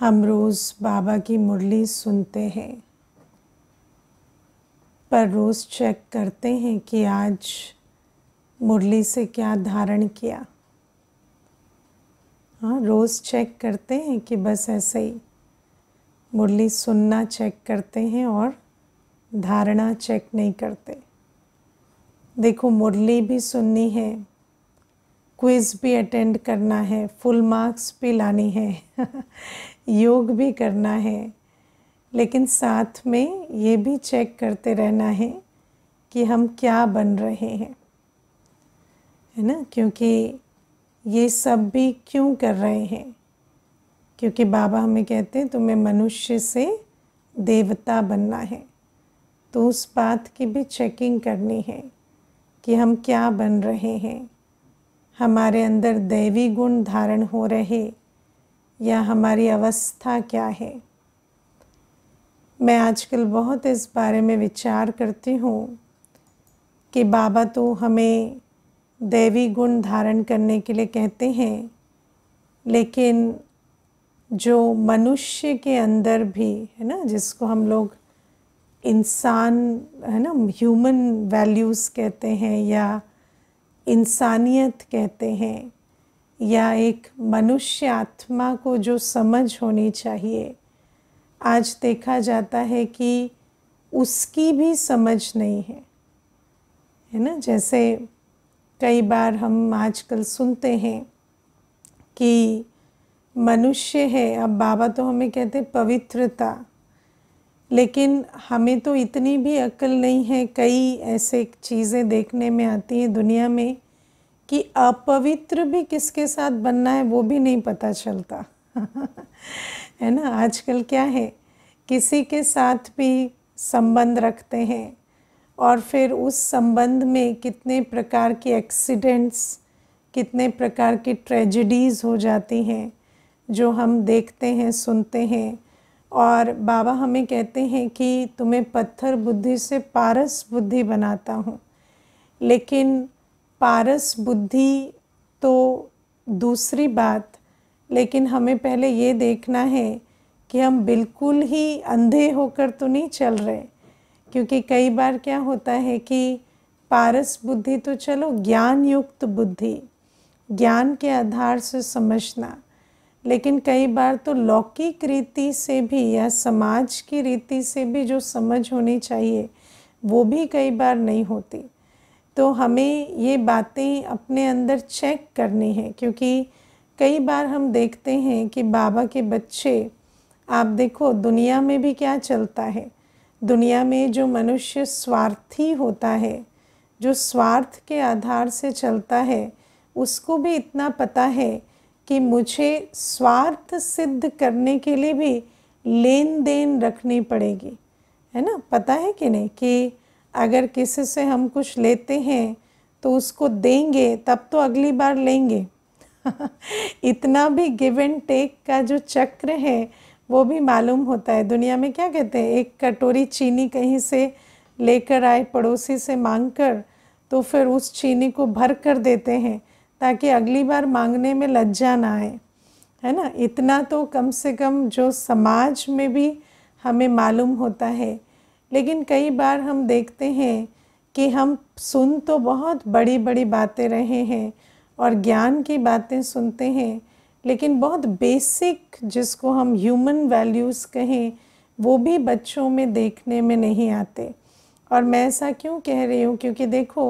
हम रोज़ बाबा की मुरली सुनते हैं पर रोज़ चेक करते हैं कि आज मुरली से क्या धारण किया हाँ रोज़ चेक करते हैं कि बस ऐसे ही मुरली सुनना चेक करते हैं और धारणा चेक नहीं करते देखो मुरली भी सुननी है क्विज़ भी अटेंड करना है फुल मार्क्स भी लानी है योग भी करना है लेकिन साथ में ये भी चेक करते रहना है कि हम क्या बन रहे हैं है ना क्योंकि ये सब भी क्यों कर रहे हैं क्योंकि बाबा हमें कहते हैं तुम्हें मनुष्य से देवता बनना है तो उस बात की भी चेकिंग करनी है कि हम क्या बन रहे हैं हमारे अंदर दैवी गुण धारण हो रहे या हमारी अवस्था क्या है मैं आजकल बहुत इस बारे में विचार करती हूँ कि बाबा तो हमें दैवी गुण धारण करने के लिए कहते हैं लेकिन जो मनुष्य के अंदर भी है ना जिसको हम लोग इंसान है ना ह्यूमन वैल्यूज़ कहते हैं या इंसानियत कहते हैं या एक मनुष्य आत्मा को जो समझ होनी चाहिए आज देखा जाता है कि उसकी भी समझ नहीं है है ना जैसे कई बार हम आजकल सुनते हैं कि मनुष्य है अब बाबा तो हमें कहते पवित्रता लेकिन हमें तो इतनी भी अकल नहीं है कई ऐसे चीज़ें देखने में आती हैं दुनिया में कि अपवित्र भी किसके साथ बनना है वो भी नहीं पता चलता है ना आजकल क्या है किसी के साथ भी संबंध रखते हैं और फिर उस संबंध में कितने प्रकार के एक्सीडेंट्स कितने प्रकार की ट्रेजिडीज़ हो जाती हैं जो हम देखते हैं सुनते हैं और बाबा हमें कहते हैं कि तुम्हें पत्थर बुद्धि से पारस बुद्धि बनाता हूँ लेकिन पारस बुद्धि तो दूसरी बात लेकिन हमें पहले ये देखना है कि हम बिल्कुल ही अंधे होकर तो नहीं चल रहे क्योंकि कई बार क्या होता है कि पारस बुद्धि तो चलो ज्ञान युक्त बुद्धि ज्ञान के आधार से समझना लेकिन कई बार तो लौकिक रीति से भी या समाज की रीति से भी जो समझ होनी चाहिए वो भी कई बार नहीं होती तो हमें ये बातें अपने अंदर चेक करनी है क्योंकि कई बार हम देखते हैं कि बाबा के बच्चे आप देखो दुनिया में भी क्या चलता है दुनिया में जो मनुष्य स्वार्थी होता है जो स्वार्थ के आधार से चलता है उसको भी इतना पता है कि मुझे स्वार्थ सिद्ध करने के लिए भी लेन देन रखनी पड़ेगी है ना पता है कि नहीं कि अगर किसी से हम कुछ लेते हैं तो उसको देंगे तब तो अगली बार लेंगे इतना भी गिव एंड टेक का जो चक्र है वो भी मालूम होता है दुनिया में क्या कहते हैं एक कटोरी चीनी कहीं से लेकर आए पड़ोसी से मांग कर तो फिर उस चीनी को भर कर देते हैं ताकि अगली बार मांगने में लज्जा ना आए है ना इतना तो कम से कम जो समाज में भी हमें मालूम होता है लेकिन कई बार हम देखते हैं कि हम सुन तो बहुत बड़ी बड़ी बातें रहे हैं और ज्ञान की बातें सुनते हैं लेकिन बहुत बेसिक जिसको हम ह्यूमन वैल्यूज़ कहें वो भी बच्चों में देखने में नहीं आते और मैं ऐसा क्यों कह रही हूँ क्योंकि देखो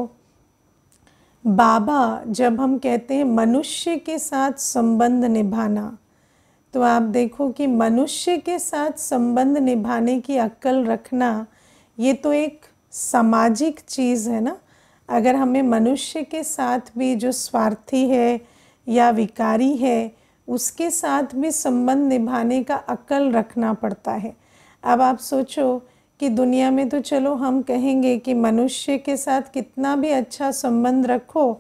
बाबा जब हम कहते हैं मनुष्य के साथ संबंध निभाना तो आप देखो कि मनुष्य के साथ संबंध निभाने की अक्ल रखना ये तो एक सामाजिक चीज़ है ना अगर हमें मनुष्य के साथ भी जो स्वार्थी है या विकारी है उसके साथ भी संबंध निभाने का अक्ल रखना पड़ता है अब आप सोचो कि दुनिया में तो चलो हम कहेंगे कि मनुष्य के साथ कितना भी अच्छा संबंध रखो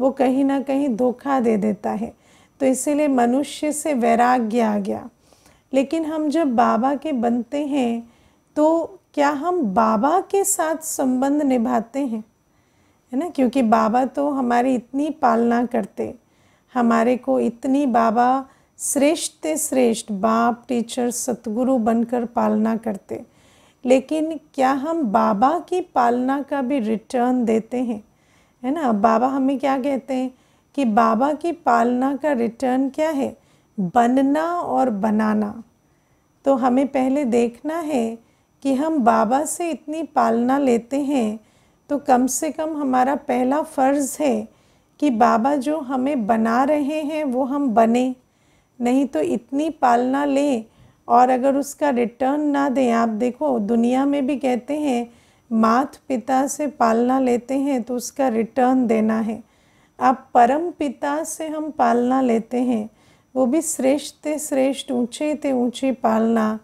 वो कहीं ना कहीं धोखा दे देता है तो इसीलिए मनुष्य से वैराग्य आ गया लेकिन हम जब बाबा के बनते हैं तो क्या हम बाबा के साथ संबंध निभाते हैं है ना क्योंकि बाबा तो हमारी इतनी पालना करते हमारे को इतनी बाबा श्रेष्ठ श्रेष्ठ बाप टीचर सतगुरु बनकर पालना करते लेकिन क्या हम बाबा की पालना का भी रिटर्न देते हैं है ना बाबा हमें क्या कहते हैं कि बाबा की पालना का रिटर्न क्या है बनना और बनाना तो हमें पहले देखना है कि हम बाबा से इतनी पालना लेते हैं तो कम से कम हमारा पहला फ़र्ज़ है कि बाबा जो हमें बना रहे हैं वो हम बने नहीं तो इतनी पालना लें और अगर उसका रिटर्न ना दें आप देखो दुनिया में भी कहते हैं मात पिता से पालना लेते हैं तो उसका रिटर्न देना है आप परम पिता से हम पालना लेते हैं वो भी श्रेष्ठ ते श्रेष्ठ ऊंचे ते ऊँचे पालना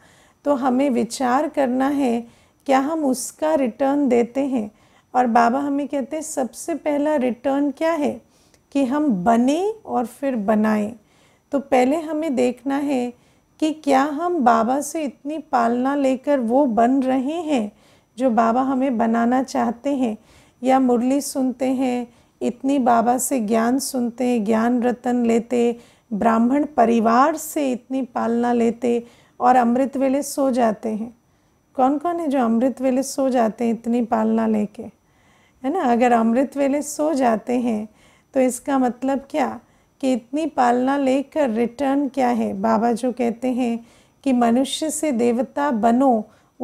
तो हमें विचार करना है क्या हम उसका रिटर्न देते हैं और बाबा हमें कहते हैं सबसे पहला रिटर्न क्या है कि हम बने और फिर बनाएं तो पहले हमें देखना है कि क्या हम बाबा से इतनी पालना लेकर वो बन रहे हैं जो बाबा हमें बनाना चाहते हैं या मुरली सुनते हैं इतनी बाबा से ज्ञान सुनते ज्ञान रतन लेते ब्राह्मण परिवार से इतनी पालना लेते और अमृत वेले सो जाते हैं कौन कौन है जो अमृत वेले सो जाते हैं इतनी पालना लेके है ना अगर अमृत वेले सो जाते हैं तो इसका मतलब क्या कि इतनी पालना लेकर रिटर्न क्या है बाबा जो कहते हैं कि मनुष्य से देवता बनो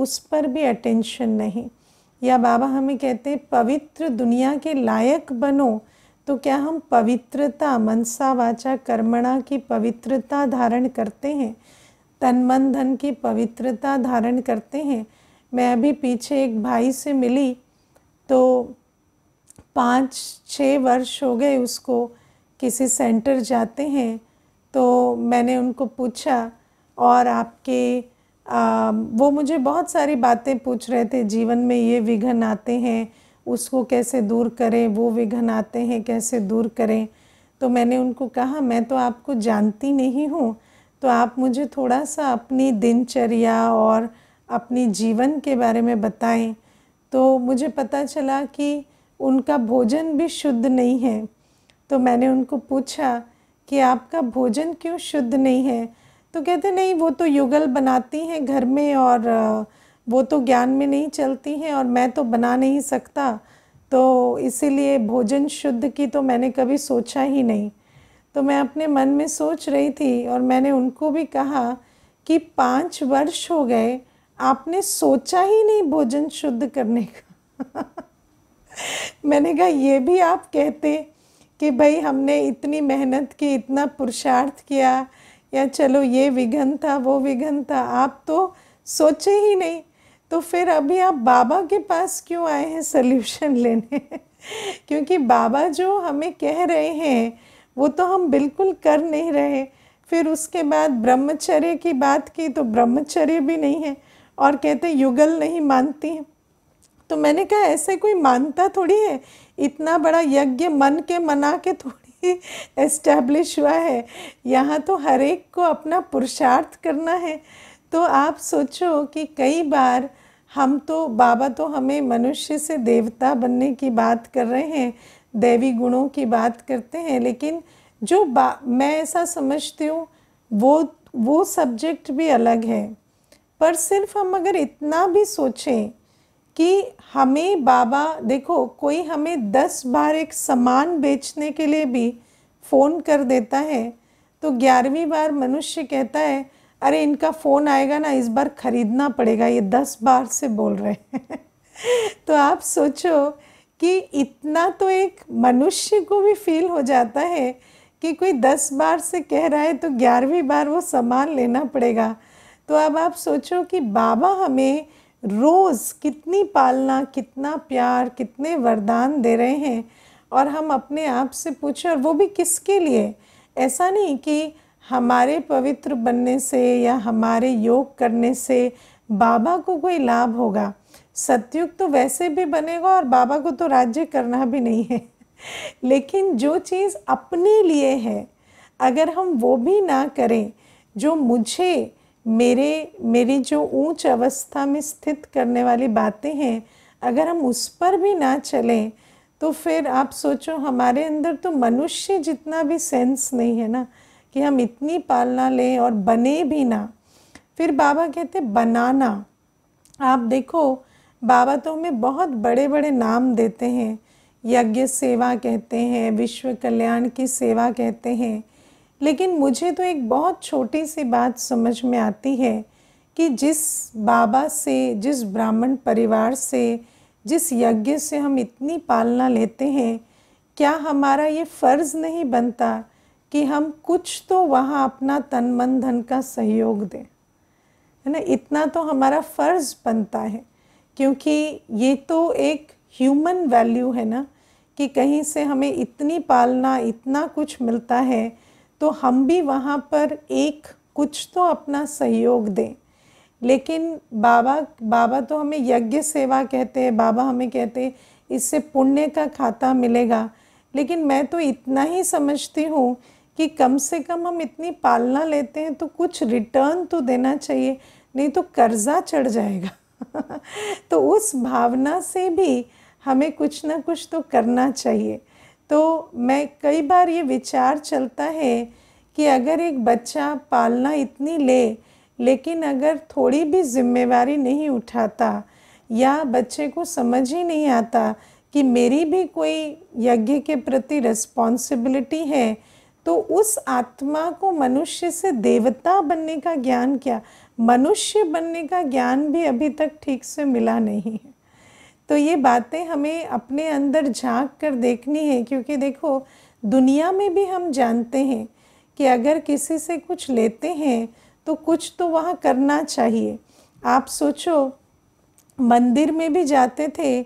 उस पर भी अटेंशन नहीं या बाबा हमें कहते हैं पवित्र दुनिया के लायक बनो तो क्या हम पवित्रता मनसा वाचा कर्मणा की पवित्रता धारण करते हैं तन मन धन की पवित्रता धारण करते हैं मैं अभी पीछे एक भाई से मिली तो पाँच छः वर्ष हो गए उसको किसी सेंटर जाते हैं तो मैंने उनको पूछा और आपके आ, वो मुझे बहुत सारी बातें पूछ रहे थे जीवन में ये विघन आते हैं उसको कैसे दूर करें वो विघन आते हैं कैसे दूर करें तो मैंने उनको कहा मैं तो आपको जानती नहीं हूँ तो आप मुझे थोड़ा सा अपनी दिनचर्या और अपनी जीवन के बारे में बताएं तो मुझे पता चला कि उनका भोजन भी शुद्ध नहीं है तो मैंने उनको पूछा कि आपका भोजन क्यों शुद्ध नहीं है तो कहते नहीं वो तो युगल बनाती हैं घर में और वो तो ज्ञान में नहीं चलती हैं और मैं तो बना नहीं सकता तो इसीलिए भोजन शुद्ध की तो मैंने कभी सोचा ही नहीं तो मैं अपने मन में सोच रही थी और मैंने उनको भी कहा कि पाँच वर्ष हो गए आपने सोचा ही नहीं भोजन शुद्ध करने का मैंने कहा ये भी आप कहते कि भाई हमने इतनी मेहनत की इतना पुरुषार्थ किया या चलो ये विघन था वो विघन था आप तो सोचे ही नहीं तो फिर अभी आप बाबा के पास क्यों आए हैं सल्यूशन लेने क्योंकि बाबा जो हमें कह रहे हैं वो तो हम बिल्कुल कर नहीं रहे फिर उसके बाद ब्रह्मचर्य की बात की तो ब्रह्मचर्य भी नहीं है और कहते युगल नहीं मानती हैं तो मैंने कहा ऐसे कोई मानता थोड़ी है इतना बड़ा यज्ञ मन के मना के थोड़ी एस्टैब्लिश हुआ है यहाँ तो हर एक को अपना पुरुषार्थ करना है तो आप सोचो कि कई बार हम तो बाबा तो हमें मनुष्य से देवता बनने की बात कर रहे हैं देवी गुणों की बात करते हैं लेकिन जो बा मैं ऐसा समझती हूँ वो वो सब्जेक्ट भी अलग है पर सिर्फ हम अगर इतना भी सोचें कि हमें बाबा देखो कोई हमें दस बार एक सामान बेचने के लिए भी फ़ोन कर देता है तो ग्यारहवीं बार मनुष्य कहता है अरे इनका फ़ोन आएगा ना इस बार ख़रीदना पड़ेगा ये दस बार से बोल रहे हैं तो आप सोचो कि इतना तो एक मनुष्य को भी फील हो जाता है कि कोई दस बार से कह रहा है तो ग्यारहवीं बार वो सामान लेना पड़ेगा तो अब आप सोचो कि बाबा हमें रोज़ कितनी पालना कितना प्यार कितने वरदान दे रहे हैं और हम अपने आप से पूछें और वो भी किसके लिए ऐसा नहीं कि हमारे पवित्र बनने से या हमारे योग करने से बाबा को कोई लाभ होगा सत्युग तो वैसे भी बनेगा और बाबा को तो राज्य करना भी नहीं है लेकिन जो चीज़ अपने लिए है अगर हम वो भी ना करें जो मुझे मेरे मेरी जो ऊंच अवस्था में स्थित करने वाली बातें हैं अगर हम उस पर भी ना चलें तो फिर आप सोचो हमारे अंदर तो मनुष्य जितना भी सेंस नहीं है ना कि हम इतनी पालना लें और बने भी ना फिर बाबा कहते बनाना आप देखो बाबा तो हमें बहुत बड़े बड़े नाम देते हैं यज्ञ सेवा कहते हैं विश्व कल्याण की सेवा कहते हैं लेकिन मुझे तो एक बहुत छोटी सी बात समझ में आती है कि जिस बाबा से जिस ब्राह्मण परिवार से जिस यज्ञ से हम इतनी पालना लेते हैं क्या हमारा ये फ़र्ज़ नहीं बनता कि हम कुछ तो वहाँ अपना तन मन धन का सहयोग दें है ना इतना तो हमारा फ़र्ज़ बनता है क्योंकि ये तो एक ह्यूमन वैल्यू है ना कि कहीं से हमें इतनी पालना इतना कुछ मिलता है तो हम भी वहाँ पर एक कुछ तो अपना सहयोग दें लेकिन बाबा बाबा तो हमें यज्ञ सेवा कहते हैं बाबा हमें कहते हैं इससे पुण्य का खाता मिलेगा लेकिन मैं तो इतना ही समझती हूँ कि कम से कम हम इतनी पालना लेते हैं तो कुछ रिटर्न तो देना चाहिए नहीं तो कर्जा चढ़ जाएगा तो उस भावना से भी हमें कुछ ना कुछ तो करना चाहिए तो मैं कई बार ये विचार चलता है कि अगर एक बच्चा पालना इतनी ले लेकिन अगर थोड़ी भी जिम्मेवारी नहीं उठाता या बच्चे को समझ ही नहीं आता कि मेरी भी कोई यज्ञ के प्रति रिस्पॉन्सिबिलिटी है तो उस आत्मा को मनुष्य से देवता बनने का ज्ञान क्या मनुष्य बनने का ज्ञान भी अभी तक ठीक से मिला नहीं है तो ये बातें हमें अपने अंदर झांक कर देखनी है क्योंकि देखो दुनिया में भी हम जानते हैं कि अगर किसी से कुछ लेते हैं तो कुछ तो वहाँ करना चाहिए आप सोचो मंदिर में भी जाते थे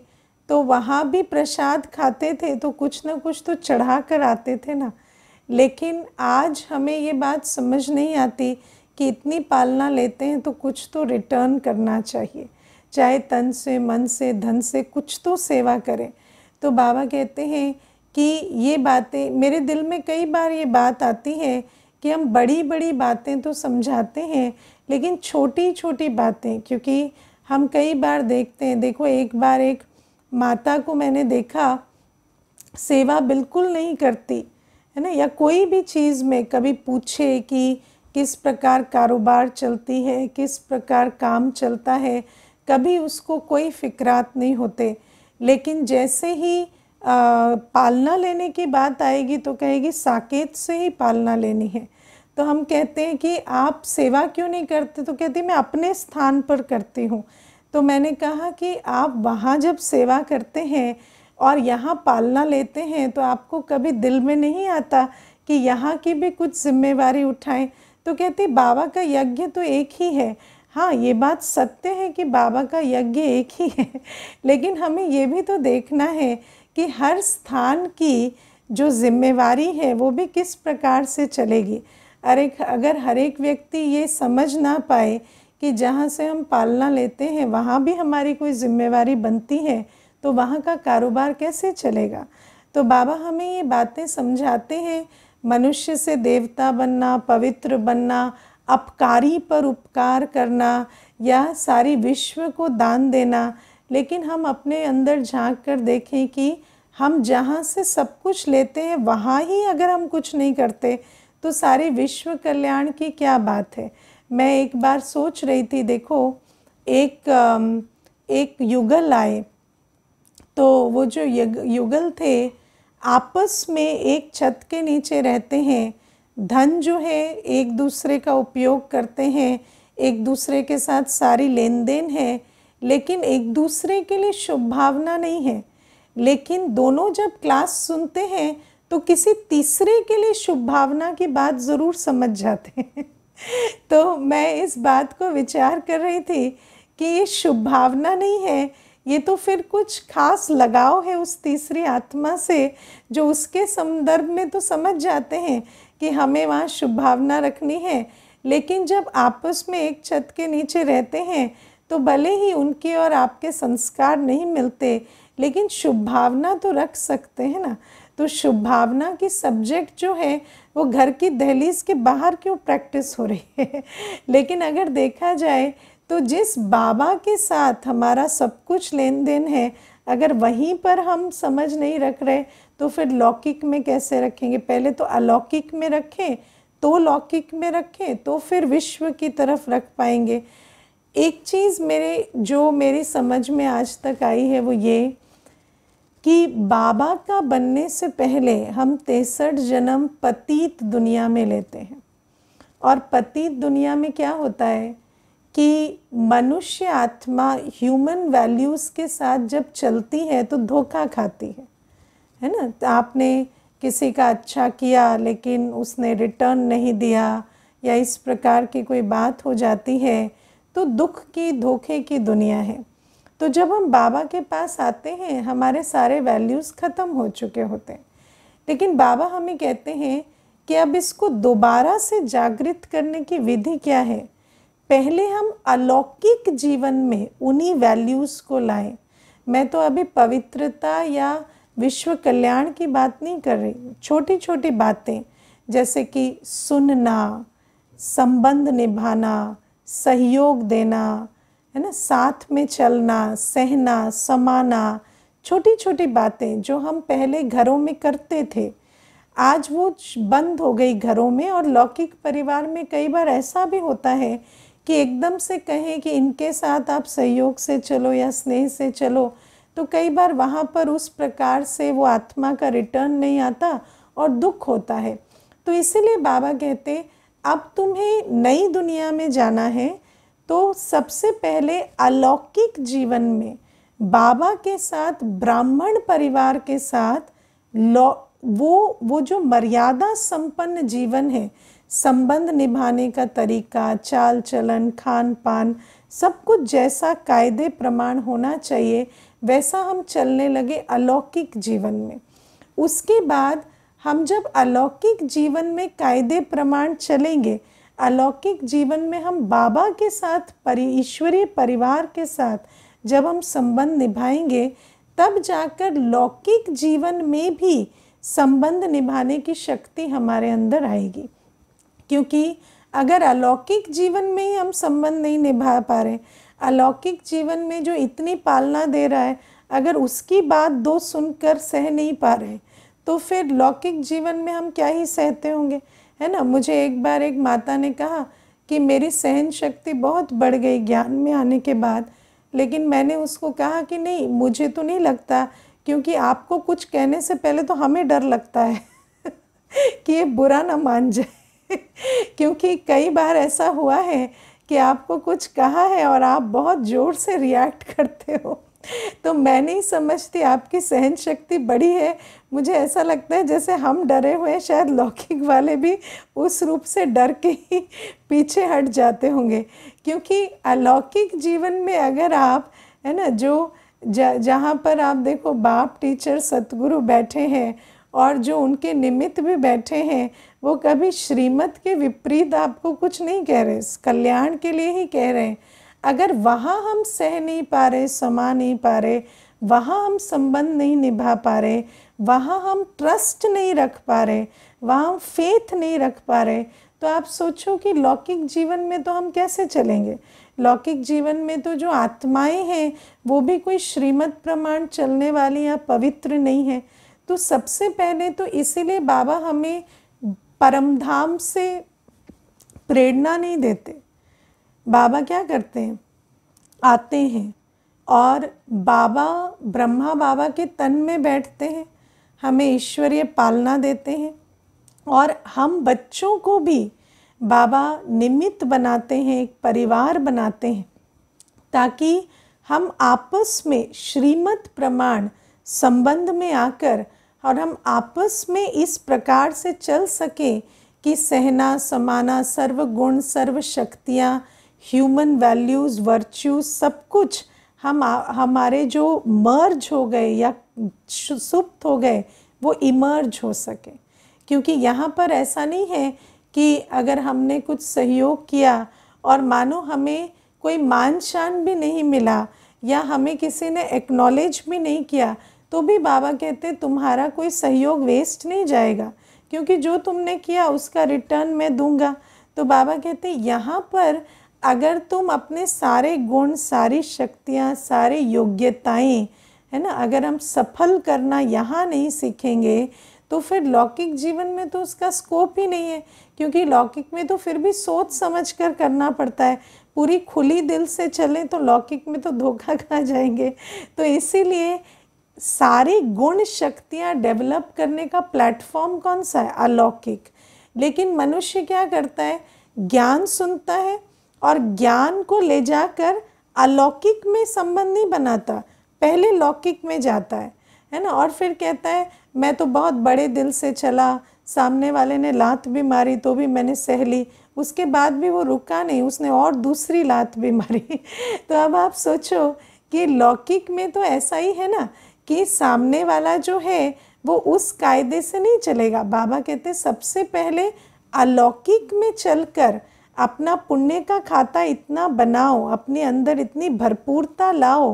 तो वहाँ भी प्रसाद खाते थे तो कुछ ना कुछ तो चढ़ा कर आते थे ना लेकिन आज हमें ये बात समझ नहीं आती कि इतनी पालना लेते हैं तो कुछ तो रिटर्न करना चाहिए चाहे तन से मन से धन से कुछ तो सेवा करें तो बाबा कहते हैं कि ये बातें मेरे दिल में कई बार ये बात आती है कि हम बड़ी बड़ी बातें तो समझाते हैं लेकिन छोटी छोटी बातें क्योंकि हम कई बार देखते हैं देखो एक बार एक माता को मैंने देखा सेवा बिल्कुल नहीं करती है ना या कोई भी चीज़ में कभी पूछे कि किस प्रकार कारोबार चलती है किस प्रकार काम चलता है कभी उसको कोई फिक्रात नहीं होते लेकिन जैसे ही आ, पालना लेने की बात आएगी तो कहेगी साकेत से ही पालना लेनी है तो हम कहते हैं कि आप सेवा क्यों नहीं करते तो कहती मैं अपने स्थान पर करती हूँ तो मैंने कहा कि आप वहाँ जब सेवा करते हैं और यहाँ पालना लेते हैं तो आपको कभी दिल में नहीं आता कि यहाँ की भी कुछ जिम्मेवारी उठाएं तो कहती बाबा का यज्ञ तो एक ही है हाँ ये बात सत्य है कि बाबा का यज्ञ एक ही है लेकिन हमें ये भी तो देखना है कि हर स्थान की जो जिम्मेवारी है वो भी किस प्रकार से चलेगी अरे अगर हर एक व्यक्ति ये समझ ना पाए कि जहाँ से हम पालना लेते हैं वहाँ भी हमारी कोई जिम्मेवारी बनती है तो वहाँ का कारोबार कैसे चलेगा तो बाबा हमें ये बातें समझाते हैं मनुष्य से देवता बनना पवित्र बनना अपकारी पर उपकार करना या सारी विश्व को दान देना लेकिन हम अपने अंदर झांक कर देखें कि हम जहाँ से सब कुछ लेते हैं वहाँ ही अगर हम कुछ नहीं करते तो सारे विश्व कल्याण की क्या बात है मैं एक बार सोच रही थी देखो एक एक युगल आए तो वो जो युगल थे आपस में एक छत के नीचे रहते हैं धन जो है एक दूसरे का उपयोग करते हैं एक दूसरे के साथ सारी लेन देन है लेकिन एक दूसरे के लिए शुभ भावना नहीं है लेकिन दोनों जब क्लास सुनते हैं तो किसी तीसरे के लिए शुभ भावना की बात ज़रूर समझ जाते हैं तो मैं इस बात को विचार कर रही थी कि ये शुभ भावना नहीं है ये तो फिर कुछ खास लगाव है उस तीसरी आत्मा से जो उसके संदर्भ में तो समझ जाते हैं कि हमें वहाँ शुभ भावना रखनी है लेकिन जब आपस में एक छत के नीचे रहते हैं तो भले ही उनके और आपके संस्कार नहीं मिलते लेकिन शुभ भावना तो रख सकते हैं ना तो शुभ भावना की सब्जेक्ट जो है वो घर की दहलीज के बाहर क्यों प्रैक्टिस हो रही है लेकिन अगर देखा जाए तो जिस बाबा के साथ हमारा सब कुछ लेन देन है अगर वहीं पर हम समझ नहीं रख रहे तो फिर लौकिक में कैसे रखेंगे पहले तो अलौकिक में रखें तो लौकिक में रखें तो फिर विश्व की तरफ रख पाएंगे एक चीज़ मेरे जो मेरी समझ में आज तक आई है वो ये कि बाबा का बनने से पहले हम तिरसठ जन्म पतित दुनिया में लेते हैं और पतित दुनिया में क्या होता है कि मनुष्य आत्मा ह्यूमन वैल्यूज़ के साथ जब चलती है तो धोखा खाती है है ना आपने किसी का अच्छा किया लेकिन उसने रिटर्न नहीं दिया या इस प्रकार की कोई बात हो जाती है तो दुख की धोखे की दुनिया है तो जब हम बाबा के पास आते हैं हमारे सारे वैल्यूज़ ख़त्म हो चुके होते हैं लेकिन बाबा हमें कहते हैं कि अब इसको दोबारा से जागृत करने की विधि क्या है पहले हम अलौकिक जीवन में उन्हीं वैल्यूज़ को लाएं मैं तो अभी पवित्रता या विश्व कल्याण की बात नहीं कर रही छोटी छोटी बातें जैसे कि सुनना संबंध निभाना सहयोग देना है ना साथ में चलना सहना समाना छोटी छोटी बातें जो हम पहले घरों में करते थे आज वो बंद हो गई घरों में और लौकिक परिवार में कई बार ऐसा भी होता है कि एकदम से कहें कि इनके साथ आप सहयोग से चलो या स्नेह से चलो तो कई बार वहाँ पर उस प्रकार से वो आत्मा का रिटर्न नहीं आता और दुख होता है तो इसीलिए बाबा कहते अब तुम्हें नई दुनिया में जाना है तो सबसे पहले अलौकिक जीवन में बाबा के साथ ब्राह्मण परिवार के साथ लौ वो वो जो मर्यादा संपन्न जीवन है संबंध निभाने का तरीका चाल चलन खान पान सब कुछ जैसा कायदे प्रमाण होना चाहिए वैसा हम चलने लगे अलौकिक जीवन में उसके बाद हम जब अलौकिक जीवन में कायदे प्रमाण चलेंगे अलौकिक जीवन में हम बाबा के साथ परि ईश्वरीय परिवार के साथ जब हम संबंध निभाएंगे तब जाकर लौकिक जीवन में भी संबंध निभाने की शक्ति हमारे अंदर आएगी क्योंकि अगर अलौकिक जीवन में ही हम संबंध नहीं निभा पा रहे अलौकिक जीवन में जो इतनी पालना दे रहा है अगर उसकी बात दो सुनकर सह नहीं पा रहे तो फिर लौकिक जीवन में हम क्या ही सहते होंगे है ना मुझे एक बार एक माता ने कहा कि मेरी सहन शक्ति बहुत बढ़ गई ज्ञान में आने के बाद लेकिन मैंने उसको कहा कि नहीं मुझे तो नहीं लगता क्योंकि आपको कुछ कहने से पहले तो हमें डर लगता है कि ये बुरा ना मान जाए क्योंकि कई बार ऐसा हुआ है कि आपको कुछ कहा है और आप बहुत ज़ोर से रिएक्ट करते हो तो मैं नहीं समझती आपकी सहन शक्ति बड़ी है मुझे ऐसा लगता है जैसे हम डरे हुए हैं शायद लौकिक वाले भी उस रूप से डर के ही पीछे हट जाते होंगे क्योंकि अलौकिक जीवन में अगर आप है ना जो जहाँ पर आप देखो बाप टीचर सतगुरु बैठे हैं और जो उनके निमित्त भी बैठे हैं वो कभी श्रीमत के विपरीत आपको कुछ नहीं कह रहे कल्याण के लिए ही कह रहे हैं अगर वहाँ हम सह नहीं पा रहे समा नहीं पा रहे वहाँ हम संबंध नहीं निभा पा रहे वहाँ हम ट्रस्ट नहीं रख पा रहे वहाँ हम फेथ नहीं रख पा रहे तो आप सोचो कि लौकिक जीवन में तो हम कैसे चलेंगे लौकिक जीवन में तो जो आत्माएं हैं वो भी कोई श्रीमद प्रमाण चलने वाली या पवित्र नहीं है तो सबसे पहले तो इसीलिए बाबा हमें परम धाम से प्रेरणा नहीं देते बाबा क्या करते हैं आते हैं और बाबा ब्रह्मा बाबा के तन में बैठते हैं हमें ईश्वरीय पालना देते हैं और हम बच्चों को भी बाबा निमित्त बनाते हैं एक परिवार बनाते हैं ताकि हम आपस में श्रीमत प्रमाण संबंध में आकर और हम आपस में इस प्रकार से चल सकें कि सहना समाना सर्व सर्व सर्वशक्तियाँ ह्यूमन वैल्यूज़ वर्च्यूज सब कुछ हम हमारे जो मर्ज हो गए या सुप्त हो गए वो इमर्ज हो सके क्योंकि यहाँ पर ऐसा नहीं है कि अगर हमने कुछ सहयोग किया और मानो हमें कोई मान शान भी नहीं मिला या हमें किसी ने एक्नॉलेज भी नहीं किया तो भी बाबा कहते तुम्हारा कोई सहयोग वेस्ट नहीं जाएगा क्योंकि जो तुमने किया उसका रिटर्न मैं दूंगा तो बाबा कहते यहाँ पर अगर तुम अपने सारे गुण सारी शक्तियाँ सारे योग्यताएँ है ना अगर हम सफल करना यहाँ नहीं सीखेंगे तो फिर लौकिक जीवन में तो उसका स्कोप ही नहीं है क्योंकि लौकिक में तो फिर भी सोच समझ कर करना पड़ता है पूरी खुली दिल से चलें तो लौकिक में तो धोखा खा जाएंगे तो इसीलिए सारी गुण शक्तियाँ डेवलप करने का प्लेटफॉर्म कौन सा है अलौकिक लेकिन मनुष्य क्या करता है ज्ञान सुनता है और ज्ञान को ले जाकर अलौकिक में संबंध नहीं बनाता पहले लौकिक में जाता है है ना और फिर कहता है मैं तो बहुत बड़े दिल से चला सामने वाले ने लात भी मारी तो भी मैंने सह ली उसके बाद भी वो रुका नहीं उसने और दूसरी लात भी मारी तो अब आप सोचो कि लौकिक में तो ऐसा ही है ना कि सामने वाला जो है वो उस कायदे से नहीं चलेगा बाबा कहते सबसे पहले अलौकिक में चलकर अपना पुण्य का खाता इतना बनाओ अपने अंदर इतनी भरपूरता लाओ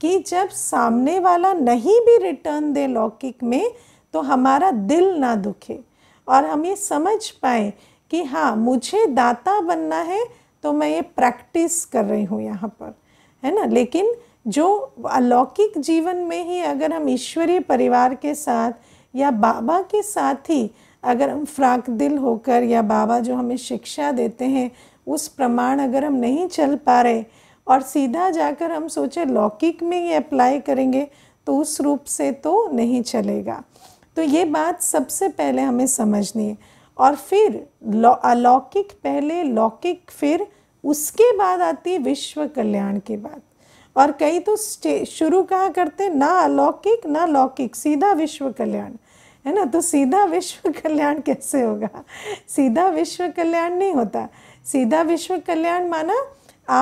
कि जब सामने वाला नहीं भी रिटर्न दे लौकिक में तो हमारा दिल ना दुखे और हम ये समझ पाए कि हाँ मुझे दाता बनना है तो मैं ये प्रैक्टिस कर रही हूँ यहाँ पर है ना लेकिन जो अलौकिक जीवन में ही अगर हम ईश्वरीय परिवार के साथ या बाबा के साथ ही अगर हम फ्राक दिल होकर या बाबा जो हमें शिक्षा देते हैं उस प्रमाण अगर हम नहीं चल पा रहे और सीधा जाकर हम सोचे लौकिक में ही अप्लाई करेंगे तो उस रूप से तो नहीं चलेगा तो ये बात सबसे पहले हमें समझनी है और फिर अलौकिक पहले लौकिक फिर उसके बाद आती है विश्व कल्याण की बात और कई तो शुरू कहाँ करते ना अलौकिक ना लौकिक सीधा विश्व कल्याण है ना तो सीधा विश्व कल्याण कैसे होगा सीधा विश्व कल्याण नहीं होता सीधा विश्व कल्याण माना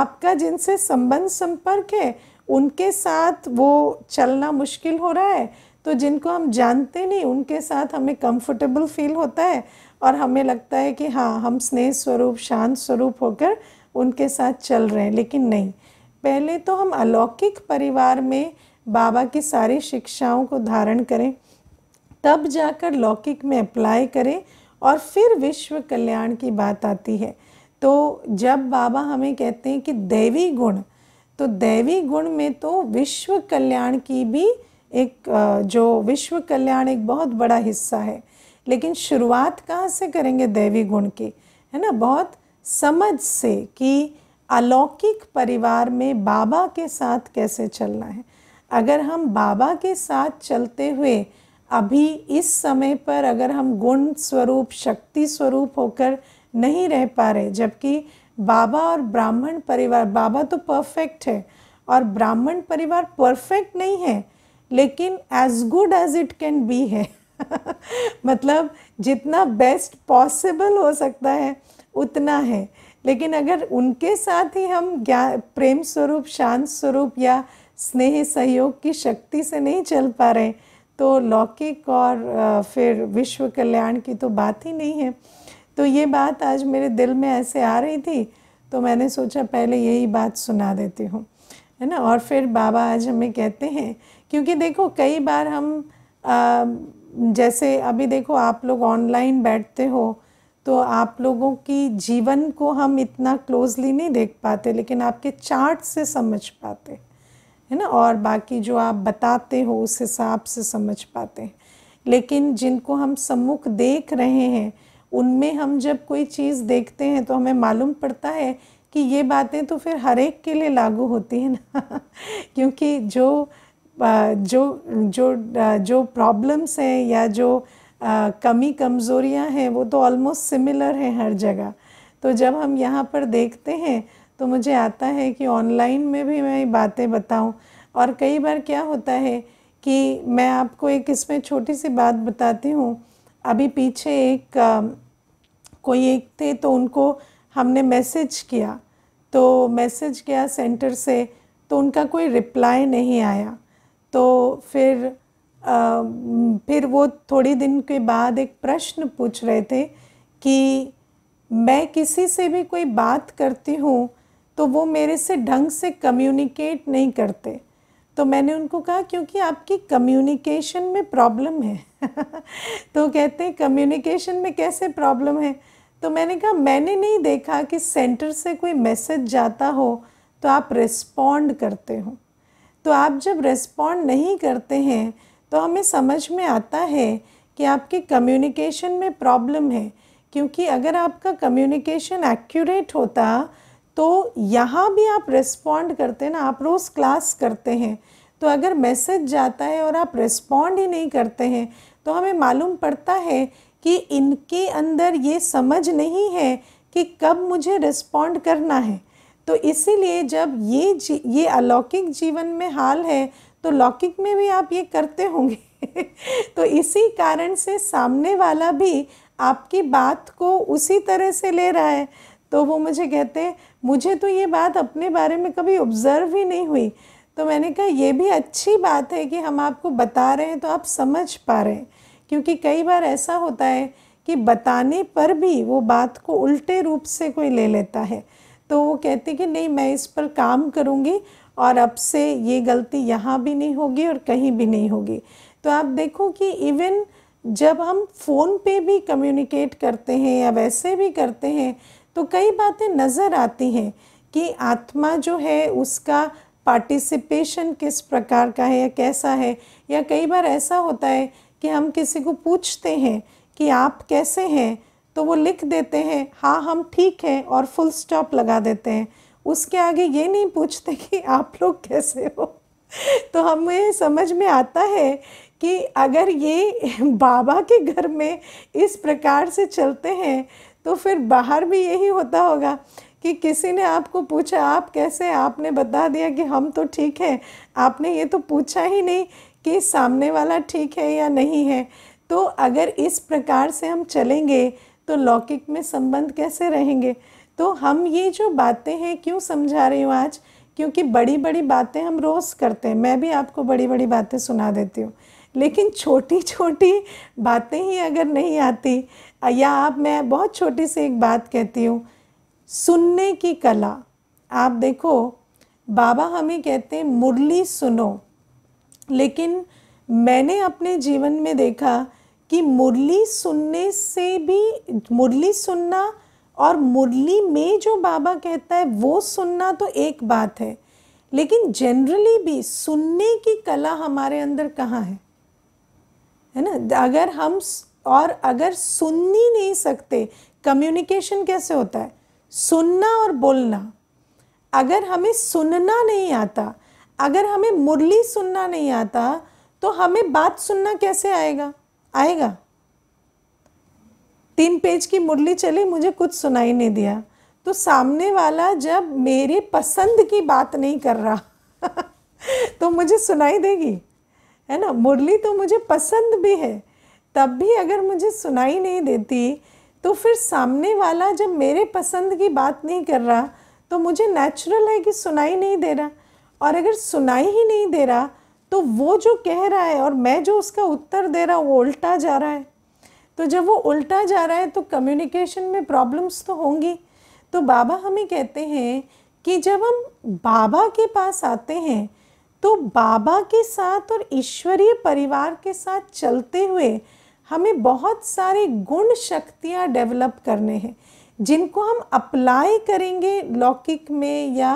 आपका जिनसे संबंध संपर्क है उनके साथ वो चलना मुश्किल हो रहा है तो जिनको हम जानते नहीं उनके साथ हमें कंफर्टेबल फील होता है और हमें लगता है कि हाँ हम स्नेह स्वरूप शांत स्वरूप होकर उनके साथ चल रहे हैं लेकिन नहीं पहले तो हम अलौकिक परिवार में बाबा की सारी शिक्षाओं को धारण करें तब जाकर लौकिक में अप्लाई करें और फिर विश्व कल्याण की बात आती है तो जब बाबा हमें कहते हैं कि दैवी गुण तो दैवी गुण में तो विश्व कल्याण की भी एक जो विश्व कल्याण एक बहुत बड़ा हिस्सा है लेकिन शुरुआत कहाँ से करेंगे दैवी गुण की है ना बहुत समझ से कि अलौकिक परिवार में बाबा के साथ कैसे चलना है अगर हम बाबा के साथ चलते हुए अभी इस समय पर अगर हम गुण स्वरूप शक्ति स्वरूप होकर नहीं रह पा रहे जबकि बाबा और ब्राह्मण परिवार बाबा तो परफेक्ट है और ब्राह्मण परिवार परफेक्ट नहीं है लेकिन as good as it can be है मतलब जितना बेस्ट पॉसिबल हो सकता है उतना है लेकिन अगर उनके साथ ही हम ज्ञान प्रेम स्वरूप शांत स्वरूप या स्नेह सहयोग की शक्ति से नहीं चल पा रहे तो लौकिक और फिर विश्व कल्याण की तो बात ही नहीं है तो ये बात आज मेरे दिल में ऐसे आ रही थी तो मैंने सोचा पहले यही बात सुना देती हूँ है ना और फिर बाबा आज हमें कहते हैं क्योंकि देखो कई बार हम आ, जैसे अभी देखो आप लोग ऑनलाइन बैठते हो तो आप लोगों की जीवन को हम इतना क्लोजली नहीं देख पाते लेकिन आपके चार्ट से समझ पाते है ना और बाकी जो आप बताते हो उस हिसाब से समझ पाते हैं लेकिन जिनको हम सम्मुख देख रहे हैं उनमें हम जब कोई चीज़ देखते हैं तो हमें मालूम पड़ता है कि ये बातें तो फिर हर एक के लिए लागू होती है ना क्योंकि जो जो जो जो प्रॉब्लम्स हैं या जो आ, कमी कमज़ोरियाँ हैं वो तो ऑलमोस्ट सिमिलर हैं हर जगह तो जब हम यहाँ पर देखते हैं तो मुझे आता है कि ऑनलाइन में भी मैं बातें बताऊं और कई बार क्या होता है कि मैं आपको एक इसमें छोटी सी बात बताती हूँ अभी पीछे एक आ, कोई एक थे तो उनको हमने मैसेज किया तो मैसेज किया सेंटर से तो उनका कोई रिप्लाई नहीं आया तो फिर फिर वो थोड़ी दिन के बाद एक प्रश्न पूछ रहे थे कि मैं किसी से भी कोई बात करती हूँ तो वो मेरे से ढंग से कम्युनिकेट नहीं करते तो मैंने उनको कहा क्योंकि आपकी कम्युनिकेशन में प्रॉब्लम है तो कहते हैं कम्युनिकेशन में कैसे प्रॉब्लम है तो मैंने कहा मैंने नहीं देखा कि सेंटर से कोई मैसेज जाता हो तो आप रिस्पॉन्ड करते हो तो आप जब रिस्पॉन्ड नहीं करते हैं तो हमें समझ में आता है कि आपके कम्युनिकेशन में प्रॉब्लम है क्योंकि अगर आपका कम्युनिकेशन एक्यूरेट होता तो यहाँ भी आप रिस्पॉन्ड करते ना आप रोज़ क्लास करते हैं तो अगर मैसेज जाता है और आप रिस्पॉन्ड ही नहीं करते हैं तो हमें मालूम पड़ता है कि इनके अंदर ये समझ नहीं है कि कब मुझे रिस्पॉन्ड करना है तो इसीलिए जब ये ये अलौकिक जीवन में हाल है तो लौकिक में भी आप ये करते होंगे तो इसी कारण से सामने वाला भी आपकी बात को उसी तरह से ले रहा है तो वो मुझे कहते हैं मुझे तो ये बात अपने बारे में कभी ऑब्ज़र्व ही नहीं हुई तो मैंने कहा ये भी अच्छी बात है कि हम आपको बता रहे हैं तो आप समझ पा रहे हैं क्योंकि कई बार ऐसा होता है कि बताने पर भी वो बात को उल्टे रूप से कोई ले लेता है तो वो कहते कि नहीं मैं इस पर काम करूँगी और अब से ये गलती यहाँ भी नहीं होगी और कहीं भी नहीं होगी तो आप देखो कि इवन जब हम फ़ोन पे भी कम्युनिकेट करते हैं या वैसे भी करते हैं तो कई बातें नज़र आती हैं कि आत्मा जो है उसका पार्टिसिपेशन किस प्रकार का है या कैसा है या कई बार ऐसा होता है कि हम किसी को पूछते हैं कि आप कैसे हैं तो वो लिख देते हैं हाँ हम ठीक हैं और फुल स्टॉप लगा देते हैं उसके आगे ये नहीं पूछते कि आप लोग कैसे हो तो हमें समझ में आता है कि अगर ये बाबा के घर में इस प्रकार से चलते हैं तो फिर बाहर भी यही होता होगा कि किसी ने आपको पूछा आप कैसे आपने बता दिया कि हम तो ठीक हैं आपने ये तो पूछा ही नहीं कि सामने वाला ठीक है या नहीं है तो अगर इस प्रकार से हम चलेंगे तो लौकिक में संबंध कैसे रहेंगे तो हम ये जो बातें हैं क्यों समझा रही हूँ आज क्योंकि बड़ी बड़ी बातें हम रोज़ करते हैं मैं भी आपको बड़ी बड़ी बातें सुना देती हूँ लेकिन छोटी छोटी बातें ही अगर नहीं आती या आप मैं बहुत छोटी सी एक बात कहती हूँ सुनने की कला आप देखो बाबा हमें कहते हैं मुरली सुनो लेकिन मैंने अपने जीवन में देखा कि मुरली सुनने से भी मुरली सुनना और मुरली में जो बाबा कहता है वो सुनना तो एक बात है लेकिन जनरली भी सुनने की कला हमारे अंदर कहाँ है है ना अगर हम और अगर सुन ही नहीं सकते कम्युनिकेशन कैसे होता है सुनना और बोलना अगर हमें सुनना नहीं आता अगर हमें मुरली सुनना नहीं आता तो हमें बात सुनना कैसे आएगा आएगा तीन पेज की मुरली चली मुझे कुछ सुनाई नहीं दिया तो सामने वाला जब मेरी पसंद की बात नहीं कर रहा तो मुझे सुनाई देगी है ना मुरली तो मुझे पसंद भी है तब भी अगर मुझे सुनाई नहीं देती तो फिर सामने वाला जब मेरे पसंद की बात नहीं कर रहा तो मुझे नेचुरल है कि सुनाई नहीं दे रहा और अगर सुनाई ही नहीं दे रहा तो वो जो कह रहा है और मैं जो उसका उत्तर दे रहा हूँ वो उल्टा जा रहा है तो जब वो उल्टा जा रहा है तो कम्युनिकेशन में प्रॉब्लम्स तो होंगी तो बाबा हमें कहते हैं कि जब हम बाबा के पास आते हैं तो बाबा के साथ और ईश्वरीय परिवार के साथ चलते हुए हमें बहुत सारे गुण शक्तियाँ डेवलप करने हैं जिनको हम अप्लाई करेंगे लौकिक में या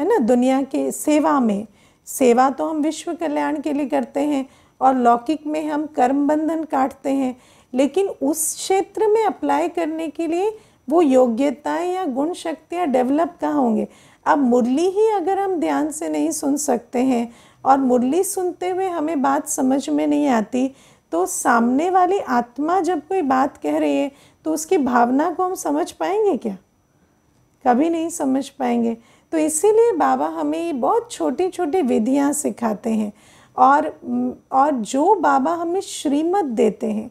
है ना दुनिया के सेवा में सेवा तो हम विश्व कल्याण के लिए करते हैं और लौकिक में हम कर्म बंधन काटते हैं लेकिन उस क्षेत्र में अप्लाई करने के लिए वो योग्यताएं या गुण शक्तियाँ डेवलप कहाँ होंगे अब मुरली ही अगर हम ध्यान से नहीं सुन सकते हैं और मुरली सुनते हुए हमें बात समझ में नहीं आती तो सामने वाली आत्मा जब कोई बात कह रही है तो उसकी भावना को हम समझ पाएंगे क्या कभी नहीं समझ पाएंगे तो इसीलिए बाबा हमें ये बहुत छोटी छोटी विधियाँ सिखाते हैं और और जो बाबा हमें श्रीमत देते हैं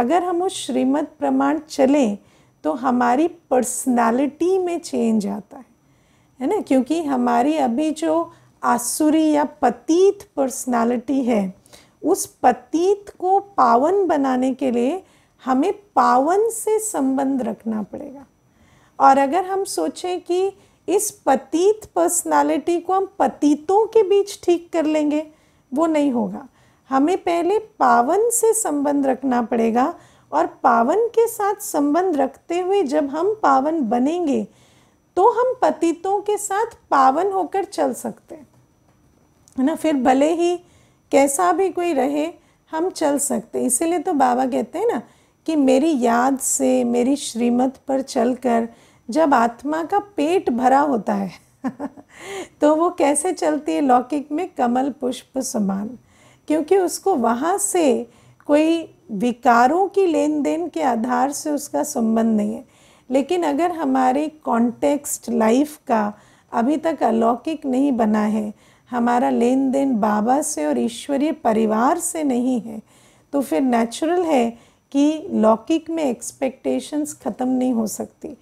अगर हम उस श्रीमद प्रमाण चलें तो हमारी पर्सनालिटी में चेंज आता है है ना क्योंकि हमारी अभी जो आसुरी या पतीत पर्सनालिटी है उस पतीत को पावन बनाने के लिए हमें पावन से संबंध रखना पड़ेगा और अगर हम सोचें कि इस पतीत पर्सनालिटी को हम पतीतों के बीच ठीक कर लेंगे वो नहीं होगा हमें पहले पावन से संबंध रखना पड़ेगा और पावन के साथ संबंध रखते हुए जब हम पावन बनेंगे तो हम पतितों के साथ पावन होकर चल सकते हैं है ना फिर भले ही कैसा भी कोई रहे हम चल सकते इसीलिए तो बाबा कहते हैं ना कि मेरी याद से मेरी श्रीमत पर चलकर जब आत्मा का पेट भरा होता है तो वो कैसे चलती है लौकिक में कमल पुष्प समान क्योंकि उसको वहाँ से कोई विकारों की लेन देन के आधार से उसका संबंध नहीं है लेकिन अगर हमारे कॉन्टेक्स्ट लाइफ का अभी तक अलौकिक नहीं बना है हमारा लेन देन बाबा से और ईश्वरीय परिवार से नहीं है तो फिर नेचुरल है कि लौकिक में एक्सपेक्टेशंस ख़त्म नहीं हो सकती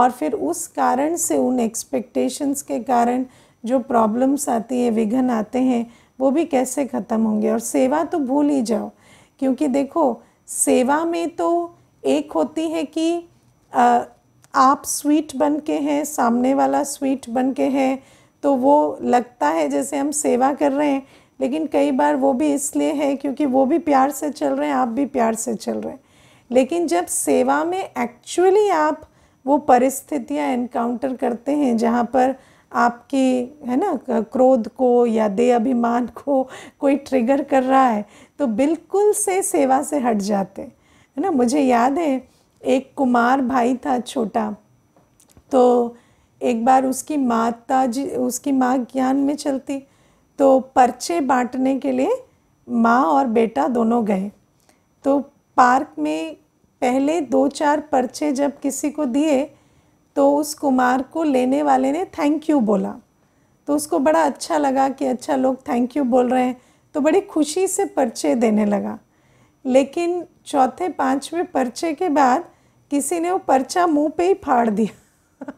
और फिर उस कारण से उन एक्सपेक्टेशंस के कारण जो प्रॉब्लम्स आती है विघन आते हैं वो भी कैसे ख़त्म होंगे और सेवा तो भूल ही जाओ क्योंकि देखो सेवा में तो एक होती है कि आ, आप स्वीट बन के हैं सामने वाला स्वीट बन के हैं तो वो लगता है जैसे हम सेवा कर रहे हैं लेकिन कई बार वो भी इसलिए है क्योंकि वो भी प्यार से चल रहे हैं आप भी प्यार से चल रहे हैं लेकिन जब सेवा में एक्चुअली आप वो परिस्थितियाँ इनकाउंटर करते हैं जहाँ पर आपके है ना क्रोध को या दे अभिमान को कोई ट्रिगर कर रहा है तो बिल्कुल से सेवा से हट जाते है ना मुझे याद है एक कुमार भाई था छोटा तो एक बार उसकी माता जी उसकी माँ ज्ञान में चलती तो पर्चे बांटने के लिए माँ और बेटा दोनों गए तो पार्क में पहले दो चार पर्चे जब किसी को दिए तो उस कुमार को लेने वाले ने थैंक यू बोला तो उसको बड़ा अच्छा लगा कि अच्छा लोग थैंक यू बोल रहे हैं तो बड़ी खुशी से पर्चे देने लगा लेकिन चौथे पाँचवें पर्चे के बाद किसी ने वो पर्चा मुंह पे ही फाड़ दिया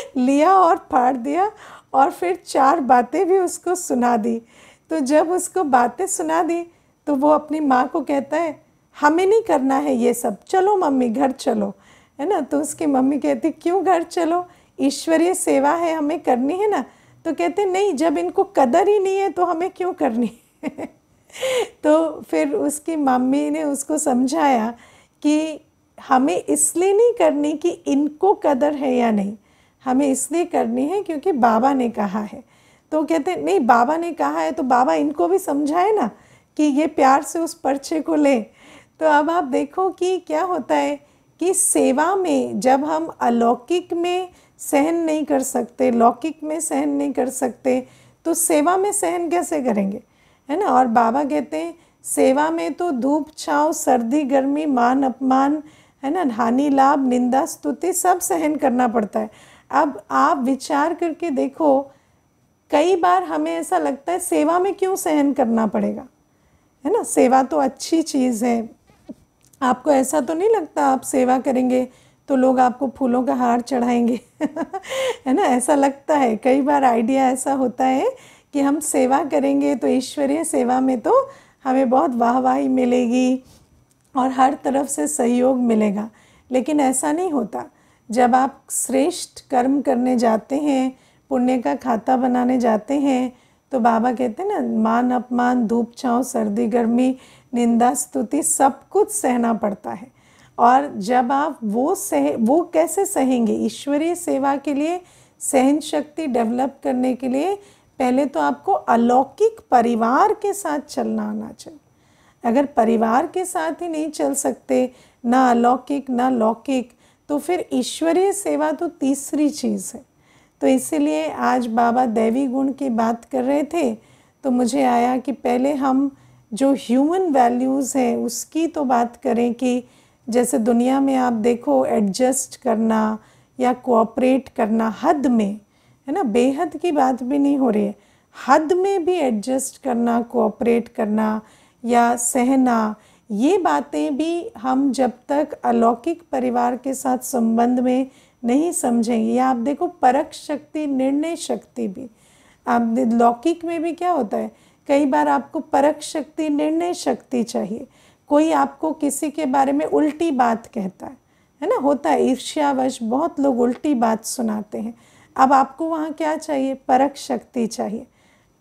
लिया और फाड़ दिया और फिर चार बातें भी उसको सुना दी तो जब उसको बातें सुना दी तो वो अपनी माँ को कहता है हमें नहीं करना है ये सब चलो मम्मी घर चलो है ना तो उसकी मम्मी कहती क्यों घर चलो ईश्वरीय सेवा है हमें करनी है ना तो कहते नहीं जब इनको कदर ही नहीं है तो हमें क्यों करनी है तो फिर उसकी मम्मी ने उसको समझाया कि हमें इसलिए नहीं करनी कि इनको कदर है या नहीं हमें इसलिए करनी है क्योंकि बाबा ने कहा है तो कहते नहीं बाबा ने कहा है तो बाबा इनको भी समझाए ना कि ये प्यार से उस पर्चे को ले तो अब आप देखो कि क्या होता है कि सेवा में जब हम अलौकिक में सहन नहीं कर सकते लौकिक में सहन नहीं कर सकते तो सेवा में सहन कैसे करेंगे है ना और बाबा कहते हैं सेवा में तो धूप छाँव सर्दी गर्मी मान अपमान है ना हानि लाभ निंदा स्तुति सब सहन करना पड़ता है अब आप विचार करके देखो कई बार हमें ऐसा लगता है सेवा में क्यों सहन करना पड़ेगा है ना सेवा तो अच्छी चीज़ है आपको ऐसा तो नहीं लगता आप सेवा करेंगे तो लोग आपको फूलों का हार चढ़ाएंगे है ना ऐसा लगता है कई बार आइडिया ऐसा होता है कि हम सेवा करेंगे तो ईश्वरीय सेवा में तो हमें बहुत वाहवाही मिलेगी और हर तरफ से सहयोग मिलेगा लेकिन ऐसा नहीं होता जब आप श्रेष्ठ कर्म करने जाते हैं पुण्य का खाता बनाने जाते हैं तो बाबा कहते हैं ना मान अपमान धूप छाँव सर्दी गर्मी निंदा स्तुति सब कुछ सहना पड़ता है और जब आप वो सह वो कैसे सहेंगे ईश्वरीय सेवा के लिए सहन शक्ति डेवलप करने के लिए पहले तो आपको अलौकिक परिवार के साथ चलना आना चाहिए अगर परिवार के साथ ही नहीं चल सकते ना अलौकिक ना लौकिक तो फिर ईश्वरीय सेवा तो तीसरी चीज़ है तो इसीलिए आज बाबा देवी गुण की बात कर रहे थे तो मुझे आया कि पहले हम जो ह्यूमन वैल्यूज़ हैं उसकी तो बात करें कि जैसे दुनिया में आप देखो एडजस्ट करना या कोऑपरेट करना हद में है ना बेहद की बात भी नहीं हो रही है हद में भी एडजस्ट करना कोऑपरेट करना या सहना ये बातें भी हम जब तक अलौकिक परिवार के साथ संबंध में नहीं समझेंगे या आप देखो परख शक्ति निर्णय शक्ति भी आप लौकिक में भी क्या होता है कई बार आपको परख शक्ति निर्णय शक्ति चाहिए कोई आपको किसी के बारे में उल्टी बात कहता है है ना होता है ईर्ष्यावश बहुत लोग उल्टी बात सुनाते हैं अब आपको वहाँ क्या चाहिए परख शक्ति चाहिए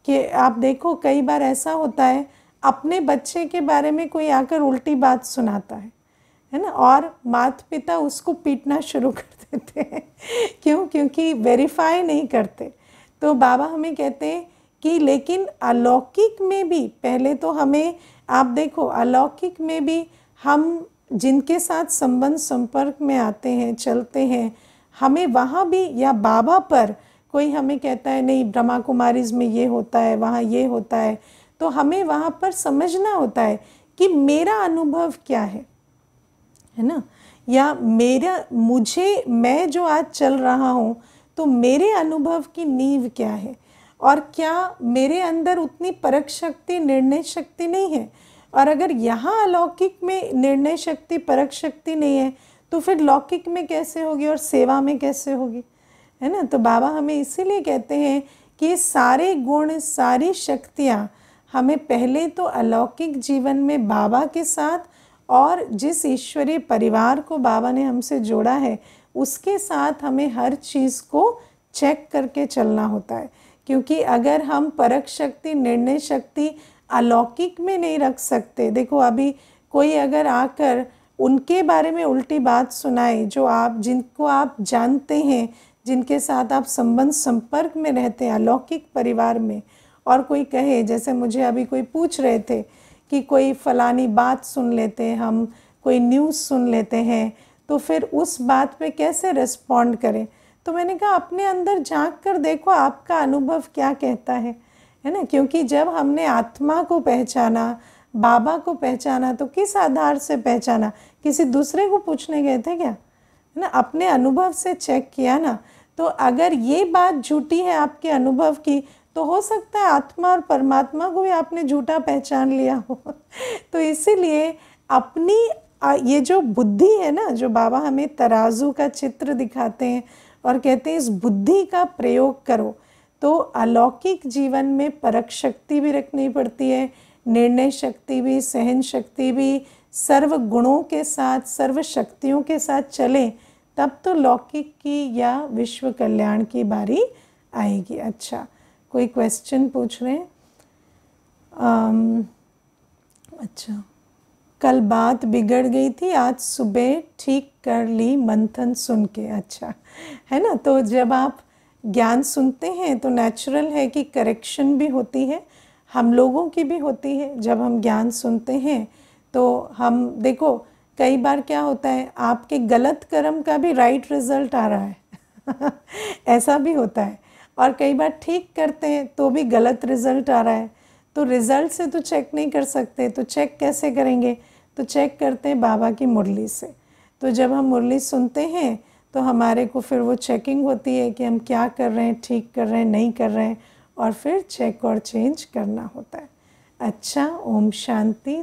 कि आप देखो कई बार ऐसा होता है अपने बच्चे के बारे में कोई आकर उल्टी बात सुनाता है है ना और माता पिता उसको पीटना शुरू कर देते हैं क्यों क्योंकि वेरीफाई नहीं करते तो बाबा हमें कहते हैं कि लेकिन अलौकिक में भी पहले तो हमें आप देखो अलौकिक में भी हम जिनके साथ संबंध संपर्क में आते हैं चलते हैं हमें वहाँ भी या बाबा पर कोई हमें कहता है नहीं ब्रह्मा कुमारीज में ये होता है वहाँ ये होता है तो हमें वहाँ पर समझना होता है कि मेरा अनुभव क्या है है ना या मेरा मुझे मैं जो आज चल रहा हूँ तो मेरे अनुभव की नींव क्या है और क्या मेरे अंदर उतनी परख शक्ति निर्णय शक्ति नहीं है और अगर यहाँ अलौकिक में निर्णय शक्ति परख शक्ति नहीं है तो फिर लौकिक में कैसे होगी और सेवा में कैसे होगी है ना तो बाबा हमें इसीलिए कहते हैं कि सारे गुण सारी शक्तियाँ हमें पहले तो अलौकिक जीवन में बाबा के साथ और जिस ईश्वरीय परिवार को बाबा ने हमसे जोड़ा है उसके साथ हमें हर चीज़ को चेक करके चलना होता है क्योंकि अगर हम परख शक्ति निर्णय शक्ति अलौकिक में नहीं रख सकते देखो अभी कोई अगर आकर उनके बारे में उल्टी बात सुनाए जो आप जिनको आप जानते हैं जिनके साथ आप संबंध संपर्क में रहते हैं अलौकिक परिवार में और कोई कहे जैसे मुझे अभी कोई पूछ रहे थे कि कोई फलानी बात सुन लेते हैं हम कोई न्यूज़ सुन लेते हैं तो फिर उस बात पे कैसे रिस्पॉन्ड करें तो मैंने कहा अपने अंदर झांक कर देखो आपका अनुभव क्या कहता है है ना क्योंकि जब हमने आत्मा को पहचाना बाबा को पहचाना तो किस आधार से पहचाना किसी दूसरे को पूछने गए थे क्या है ना अपने अनुभव से चेक किया ना तो अगर ये बात झूठी है आपके अनुभव की तो हो सकता है आत्मा और परमात्मा को भी आपने झूठा पहचान लिया हो तो इसीलिए अपनी ये जो बुद्धि है ना जो बाबा हमें तराजू का चित्र दिखाते हैं और कहते हैं इस बुद्धि का प्रयोग करो तो अलौकिक जीवन में परक शक्ति भी रखनी पड़ती है निर्णय शक्ति भी सहन शक्ति भी सर्व गुणों के साथ सर्व शक्तियों के साथ चलें तब तो लौकिक की या विश्व कल्याण की बारी आएगी अच्छा कोई क्वेश्चन पूछ रहे हैं अच्छा कल बात बिगड़ गई थी आज सुबह ठीक कर ली मंथन सुन के अच्छा है ना तो जब आप ज्ञान सुनते हैं तो नेचुरल है कि करेक्शन भी होती है हम लोगों की भी होती है जब हम ज्ञान सुनते हैं तो हम देखो कई बार क्या होता है आपके गलत कर्म का भी राइट रिजल्ट आ रहा है ऐसा भी होता है और कई बार ठीक करते हैं तो भी गलत रिजल्ट आ रहा है तो रिजल्ट से तो चेक नहीं कर सकते तो चेक कैसे करेंगे तो चेक करते हैं बाबा की मुरली से तो जब हम मुरली सुनते हैं तो हमारे को फिर वो चेकिंग होती है कि हम क्या कर रहे हैं ठीक कर रहे हैं नहीं कर रहे हैं और फिर चेक और चेंज करना होता है अच्छा ओम शांति